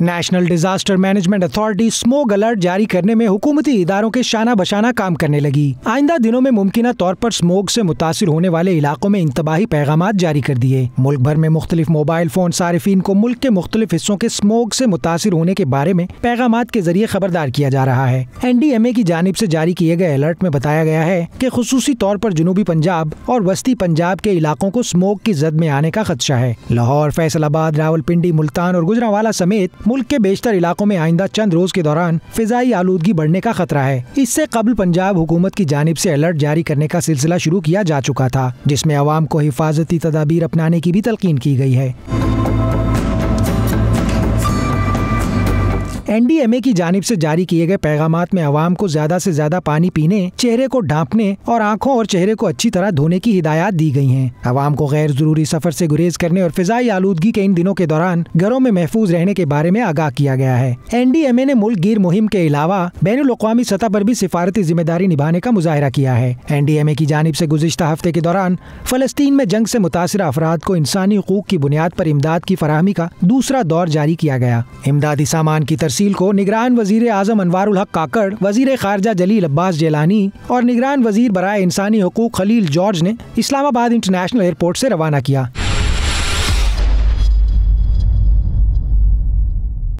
national Disaster Management Authority smoke alert जारी करने में हुकूमती इदारों के शाना बशाना काम करने लगी आइंदा दिनों में मुमकिन तौर पर स्मोक से मुतासर होने वाले इलाकों में इंतबाही पैगाम जारी कर दिए मुल्क भर में मुख्तलिफ मोबाइल फोन सार्फिन को मुल्क के मुख्तलिफ हिस्सों के स्मोक से मुतासर होने के बारे में पैगाम के जरिए खबरदार किया जा रहा है एन डी एम ए की जानब ऐसी जारी किए गए अलर्ट में बताया गया है की खसूसी तौर पर जनूबी पंजाब और वस्ती पंजाब के इलाकों को स्मोक की जद में आने का खदशा है लाहौर फैसलाबाद रावलपिंडी मुल्तान और गुजरावाला समेत मुल्क के बेशतर इलाकों में आइंदा चंद रोज के दौरान फिजाई आलूदगी बढ़ने का खतरा है इससे कबल पंजाब हुकूमत की जानब ऐसी अलर्ट जारी करने का सिलसिला शुरू किया जा चुका था जिसमे आवाम को हिफाजती तदाबीर अपनाने की भी तलकीन की गयी है एनडीएमए की जानब से जारी किए गए पैगाम में आवाम को ज्यादा से ज्यादा पानी पीने चेहरे को ढांपने और आंखों और चेहरे को अच्छी तरह धोने की हिदायत दी गई हैं आवाम को गैर जरूरी सफर से गुरेज करने और फिजाई आलूदगी के इन दिनों के दौरान घरों में महफूज रहने के बारे में आगाह किया गया है एनडीएमए ने मुल्क गिर मुहिम के अलावा बैन अवी सतह पर भी सिफारती जिम्मेदारी निभाने का मुजाहरा किया है एनडीएमए की जानब से गुजशत हफ्ते के दौरान फलस्तीन में जंग से मुतासर अफराद को इंसानी हकूक की बुनियाद पर इमदाद की फरहमी का दूसरा दौर जारी किया गया इमदादी सामान की तरसी तफसील को निगरान वजीर आजम अनवार काकड़ वजीर खारजा जलील अब्बास जेलानी और निगरान वजीर बरए इंसानी हकूक खलील जॉर्ज ने इस्लामाबाद इंटरनेशनल एयरपोर्ट से रवाना किया